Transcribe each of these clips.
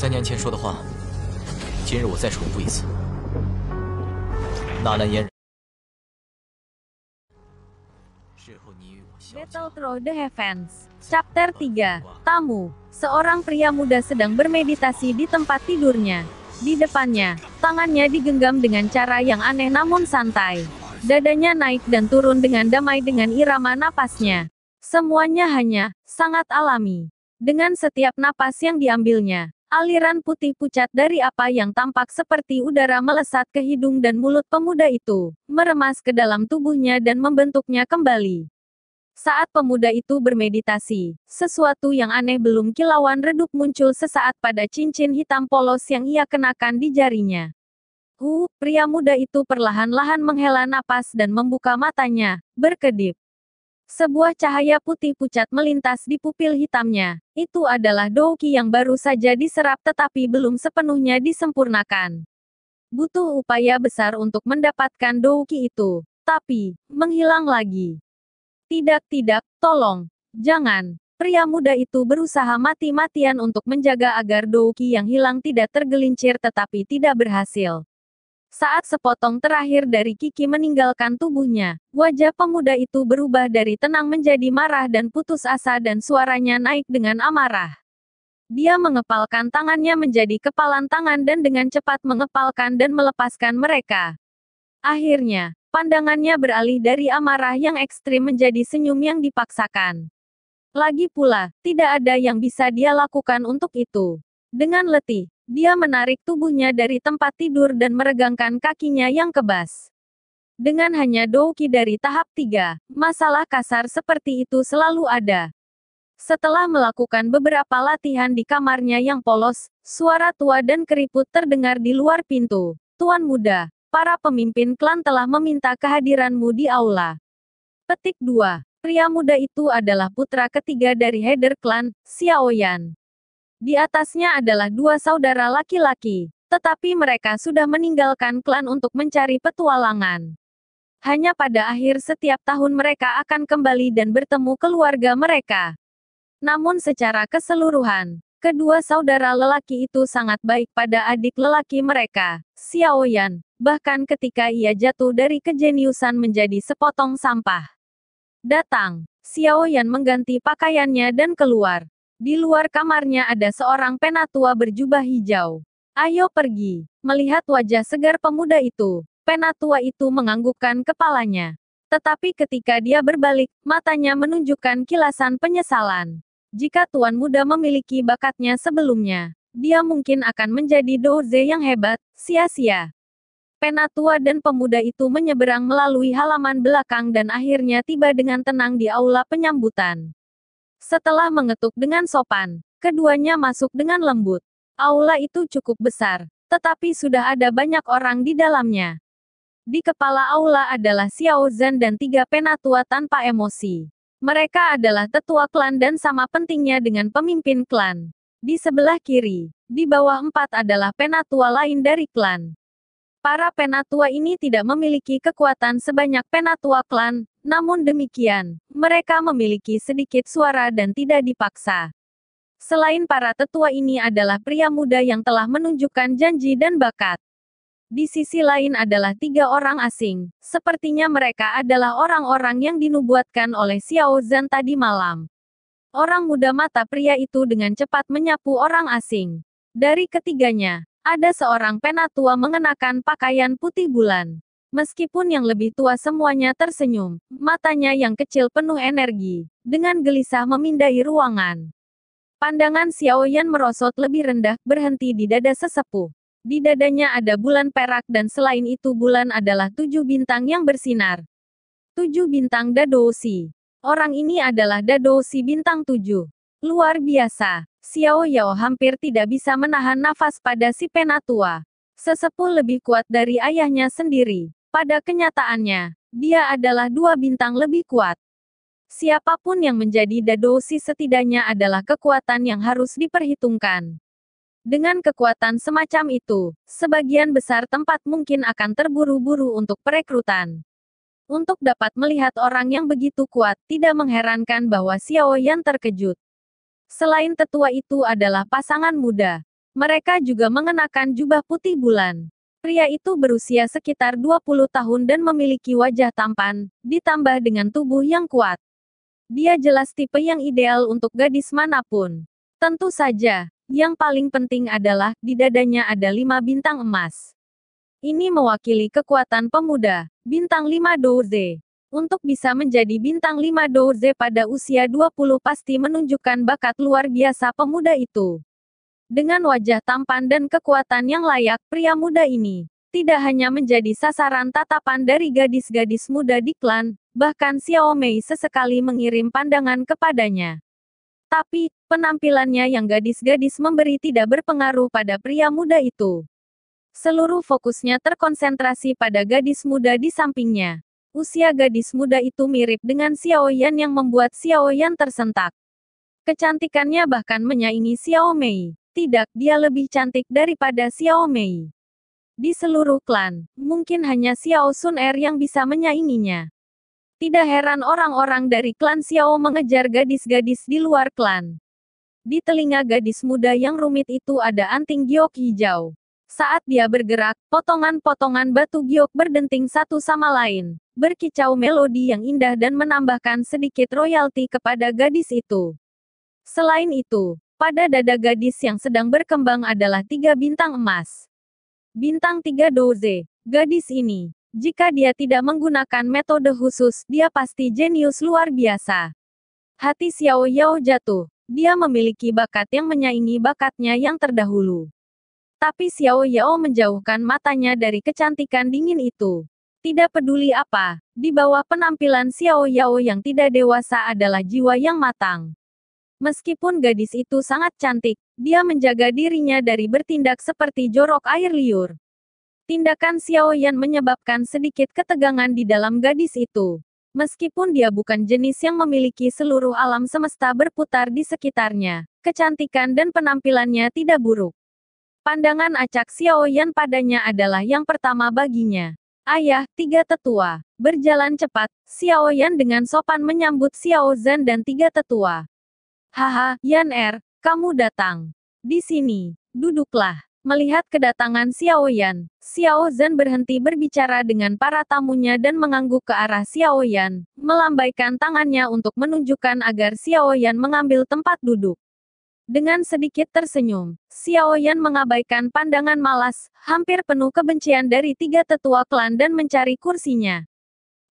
三年前说的话，今日我再重复一次。纳兰嫣然，Battle Through the Heavens Chapter 3 Tamu Seorang pria muda sedang bermeditasi di tempat tidurnya. Di depannya, tangannya digenggam dengan cara yang aneh namun santai. Dadanya naik dan turun dengan damai dengan irama napasnya. Semuanya hanya, sangat alami. Dengan setiap napas yang diambilnya, Aliran putih pucat dari apa yang tampak seperti udara melesat ke hidung dan mulut pemuda itu, meremas ke dalam tubuhnya dan membentuknya kembali. Saat pemuda itu bermeditasi, sesuatu yang aneh belum kilauan redup muncul sesaat pada cincin hitam polos yang ia kenakan di jarinya. Hu, pria muda itu perlahan-lahan menghela napas dan membuka matanya, berkedip. Sebuah cahaya putih pucat melintas di pupil hitamnya. Itu adalah Douki yang baru saja diserap tetapi belum sepenuhnya disempurnakan. Butuh upaya besar untuk mendapatkan Douki itu. Tapi, menghilang lagi. Tidak, tidak, tolong. Jangan. Pria muda itu berusaha mati-matian untuk menjaga agar Douki yang hilang tidak tergelincir tetapi tidak berhasil. Saat sepotong terakhir dari Kiki meninggalkan tubuhnya, wajah pemuda itu berubah dari tenang menjadi marah dan putus asa dan suaranya naik dengan amarah. Dia mengepalkan tangannya menjadi kepalan tangan dan dengan cepat mengepalkan dan melepaskan mereka. Akhirnya, pandangannya beralih dari amarah yang ekstrim menjadi senyum yang dipaksakan. Lagi pula, tidak ada yang bisa dia lakukan untuk itu. Dengan letih, dia menarik tubuhnya dari tempat tidur dan meregangkan kakinya yang kebas. Dengan hanya Douki dari tahap 3, masalah kasar seperti itu selalu ada. Setelah melakukan beberapa latihan di kamarnya yang polos, suara tua dan keriput terdengar di luar pintu. Tuan muda, para pemimpin klan telah meminta kehadiranmu di aula. Petik 2. Pria muda itu adalah putra ketiga dari header klan, Xiaoyan. Di atasnya adalah dua saudara laki-laki, tetapi mereka sudah meninggalkan klan untuk mencari petualangan. Hanya pada akhir setiap tahun mereka akan kembali dan bertemu keluarga mereka. Namun secara keseluruhan, Kedua saudara lelaki itu sangat baik pada adik lelaki mereka, Xiao Yan. bahkan ketika ia jatuh dari kejeniusan menjadi sepotong sampah. Datang, Xiao Yan mengganti pakaiannya dan keluar, di luar kamarnya ada seorang penatua berjubah hijau. Ayo pergi. Melihat wajah segar pemuda itu, penatua itu menganggukkan kepalanya. Tetapi ketika dia berbalik, matanya menunjukkan kilasan penyesalan. Jika tuan muda memiliki bakatnya sebelumnya, dia mungkin akan menjadi doze yang hebat, sia-sia. Penatua dan pemuda itu menyeberang melalui halaman belakang dan akhirnya tiba dengan tenang di aula penyambutan. Setelah mengetuk dengan sopan, keduanya masuk dengan lembut. Aula itu cukup besar, tetapi sudah ada banyak orang di dalamnya. Di kepala aula adalah Xiao Zhan dan tiga penatua tanpa emosi. Mereka adalah tetua klan dan sama pentingnya dengan pemimpin klan. Di sebelah kiri, di bawah empat adalah penatua lain dari klan. Para penatua ini tidak memiliki kekuatan sebanyak penatua klan, namun demikian, mereka memiliki sedikit suara dan tidak dipaksa. Selain para tetua ini adalah pria muda yang telah menunjukkan janji dan bakat. Di sisi lain adalah tiga orang asing, sepertinya mereka adalah orang-orang yang dinubuatkan oleh Xiao Zhan tadi malam. Orang muda mata pria itu dengan cepat menyapu orang asing. Dari ketiganya, ada seorang penatua mengenakan pakaian putih bulan. Meskipun yang lebih tua semuanya tersenyum, matanya yang kecil penuh energi, dengan gelisah memindai ruangan. Pandangan Xiao Yan merosot lebih rendah, berhenti di dada sesepuh. Di dadanya ada bulan perak dan selain itu bulan adalah tujuh bintang yang bersinar. Tujuh bintang Dadousi. Orang ini adalah Dadousi bintang tujuh. Luar biasa, Xiao Yao hampir tidak bisa menahan nafas pada si penatua. Sesepuh lebih kuat dari ayahnya sendiri. Pada kenyataannya, dia adalah dua bintang lebih kuat. Siapapun yang menjadi dadosi setidaknya adalah kekuatan yang harus diperhitungkan. Dengan kekuatan semacam itu, sebagian besar tempat mungkin akan terburu-buru untuk perekrutan. Untuk dapat melihat orang yang begitu kuat, tidak mengherankan bahwa Xiao Yan terkejut. Selain tetua itu adalah pasangan muda, mereka juga mengenakan jubah putih bulan. Pria itu berusia sekitar 20 tahun dan memiliki wajah tampan, ditambah dengan tubuh yang kuat. Dia jelas tipe yang ideal untuk gadis manapun. Tentu saja, yang paling penting adalah di dadanya ada lima bintang emas. Ini mewakili kekuatan pemuda, bintang lima Doze. Untuk bisa menjadi bintang 5 Douze pada usia 20 pasti menunjukkan bakat luar biasa pemuda itu. Dengan wajah tampan dan kekuatan yang layak, pria muda ini tidak hanya menjadi sasaran tatapan dari gadis-gadis muda di klan, bahkan Xiao Mei sesekali mengirim pandangan kepadanya. Tapi, penampilannya yang gadis-gadis memberi tidak berpengaruh pada pria muda itu. Seluruh fokusnya terkonsentrasi pada gadis muda di sampingnya. Usia gadis muda itu mirip dengan Xiao Yan yang membuat Xiao Yan tersentak. Kecantikannya bahkan menyaingi Xiao Mei. Tidak, dia lebih cantik daripada Xiao Mei. Di seluruh klan, mungkin hanya Xiao Sun Er yang bisa menyainginya. Tidak heran orang-orang dari klan Xiao mengejar gadis-gadis di luar klan. Di telinga gadis muda yang rumit itu ada anting giok hijau. Saat dia bergerak, potongan-potongan batu giok berdenting satu sama lain, berkicau melodi yang indah dan menambahkan sedikit royalti kepada gadis itu. Selain itu, pada dada gadis yang sedang berkembang adalah tiga bintang emas. Bintang tiga doze, gadis ini, jika dia tidak menggunakan metode khusus, dia pasti jenius luar biasa. Hati Xiao Yao jatuh, dia memiliki bakat yang menyaingi bakatnya yang terdahulu. Tapi Xiao Yao menjauhkan matanya dari kecantikan dingin itu. Tidak peduli apa, di bawah penampilan Xiao Yao yang tidak dewasa adalah jiwa yang matang. Meskipun gadis itu sangat cantik, dia menjaga dirinya dari bertindak seperti jorok air liur. Tindakan Xiao Yan menyebabkan sedikit ketegangan di dalam gadis itu. Meskipun dia bukan jenis yang memiliki seluruh alam semesta berputar di sekitarnya, kecantikan dan penampilannya tidak buruk. Pandangan acak Xiao Yan padanya adalah yang pertama baginya. Ayah, tiga tetua. Berjalan cepat, Xiao Yan dengan sopan menyambut Xiao Zhan dan tiga tetua. Haha, Yan Er, kamu datang. Di sini, duduklah. Melihat kedatangan Xiao Yan, Xiao Zhan berhenti berbicara dengan para tamunya dan mengangguk ke arah Xiao Yan, melambaikan tangannya untuk menunjukkan agar Xiao Yan mengambil tempat duduk. Dengan sedikit tersenyum, Xiao Yan mengabaikan pandangan malas, hampir penuh kebencian dari tiga tetua klan dan mencari kursinya.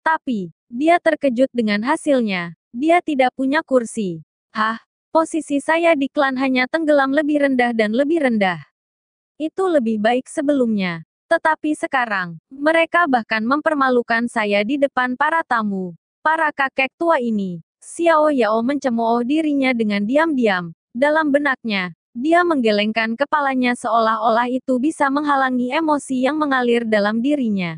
Tapi, dia terkejut dengan hasilnya. Dia tidak punya kursi. Hah, posisi saya di klan hanya tenggelam lebih rendah dan lebih rendah. Itu lebih baik sebelumnya. Tetapi sekarang, mereka bahkan mempermalukan saya di depan para tamu. Para kakek tua ini, Xiao Yao mencemooh dirinya dengan diam-diam, dalam benaknya, dia menggelengkan kepalanya seolah-olah itu bisa menghalangi emosi yang mengalir dalam dirinya.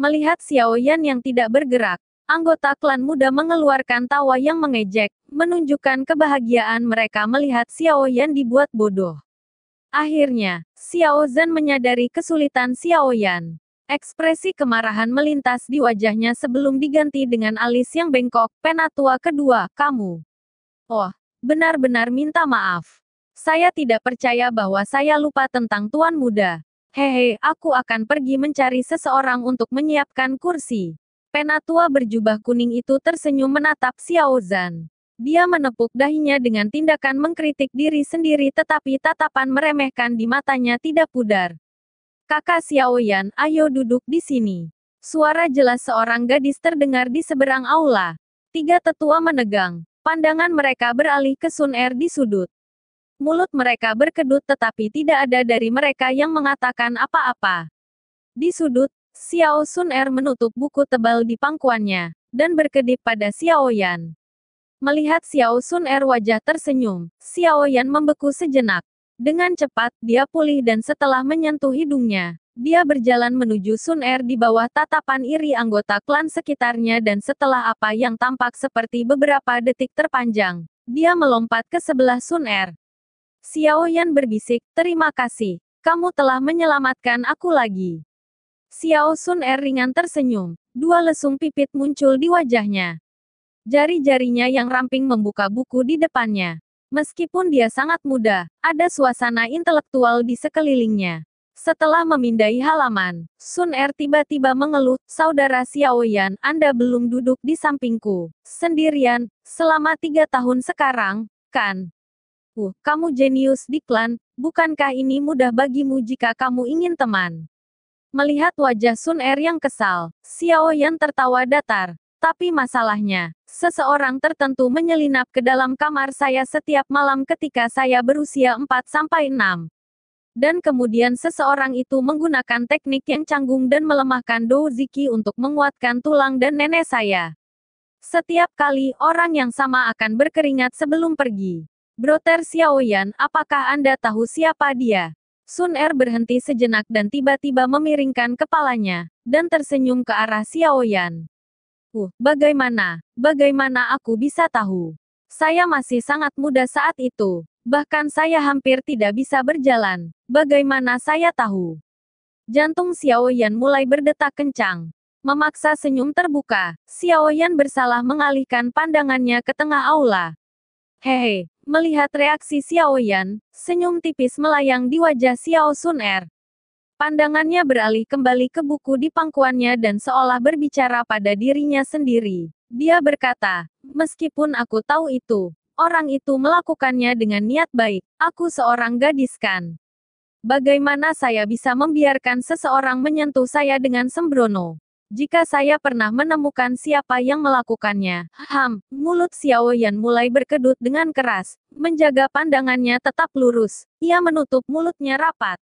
Melihat Xiao Yan yang tidak bergerak, anggota klan muda mengeluarkan tawa yang mengejek, menunjukkan kebahagiaan mereka melihat Xiao Yan dibuat bodoh. Akhirnya, Xiao Zhan menyadari kesulitan Xiao Yan. Ekspresi kemarahan melintas di wajahnya sebelum diganti dengan alis yang bengkok, penatua kedua, kamu. Oh, Benar-benar minta maaf. Saya tidak percaya bahwa saya lupa tentang tuan muda. Hehe, aku akan pergi mencari seseorang untuk menyiapkan kursi. Penatua berjubah kuning itu tersenyum menatap Xiao Zan. Dia menepuk dahinya dengan tindakan mengkritik diri sendiri tetapi tatapan meremehkan di matanya tidak pudar. Kakak Xiao Yan, ayo duduk di sini. Suara jelas seorang gadis terdengar di seberang aula. Tiga tetua menegang. Pandangan mereka beralih ke Sun Er di sudut. Mulut mereka berkedut tetapi tidak ada dari mereka yang mengatakan apa-apa. Di sudut, Xiao Sun Er menutup buku tebal di pangkuannya, dan berkedip pada Xiao Yan. Melihat Xiao Sun Er wajah tersenyum, Xiao Yan membeku sejenak. Dengan cepat, dia pulih dan setelah menyentuh hidungnya, dia berjalan menuju Sun Er di bawah tatapan iri anggota klan sekitarnya dan setelah apa yang tampak seperti beberapa detik terpanjang, dia melompat ke sebelah Sun Er. Xiao Yan berbisik, terima kasih, kamu telah menyelamatkan aku lagi. Xiao Sun Er ringan tersenyum, dua lesung pipit muncul di wajahnya. Jari-jarinya yang ramping membuka buku di depannya. Meskipun dia sangat muda, ada suasana intelektual di sekelilingnya. Setelah memindai halaman, Sun Er tiba-tiba mengeluh, Saudara Xiaoyan, Anda belum duduk di sampingku. Sendirian, selama tiga tahun sekarang, kan? Uh, kamu jenius di klan, bukankah ini mudah bagimu jika kamu ingin teman? Melihat wajah Sun Er yang kesal, Xiaoyan tertawa datar. Tapi masalahnya, seseorang tertentu menyelinap ke dalam kamar saya setiap malam ketika saya berusia 4-6. Dan kemudian seseorang itu menggunakan teknik yang canggung dan melemahkan doziki untuk menguatkan tulang dan nenek saya. Setiap kali, orang yang sama akan berkeringat sebelum pergi. Broter Xiaoyan, apakah Anda tahu siapa dia? Sun Er berhenti sejenak dan tiba-tiba memiringkan kepalanya, dan tersenyum ke arah Xiaoyan aku, bagaimana, bagaimana aku bisa tahu? Saya masih sangat muda saat itu, bahkan saya hampir tidak bisa berjalan, bagaimana saya tahu? Jantung Xiao Yan mulai berdetak kencang. Memaksa senyum terbuka, Xiao Yan bersalah mengalihkan pandangannya ke tengah aula. Hehe, melihat reaksi Xiao Yan, senyum tipis melayang di wajah Xiao Sun Er. Pandangannya beralih kembali ke buku di pangkuannya dan seolah berbicara pada dirinya sendiri. Dia berkata, meskipun aku tahu itu, orang itu melakukannya dengan niat baik, aku seorang gadis kan. Bagaimana saya bisa membiarkan seseorang menyentuh saya dengan sembrono? Jika saya pernah menemukan siapa yang melakukannya, ham, mulut Xiao Yan mulai berkedut dengan keras, menjaga pandangannya tetap lurus, ia menutup mulutnya rapat.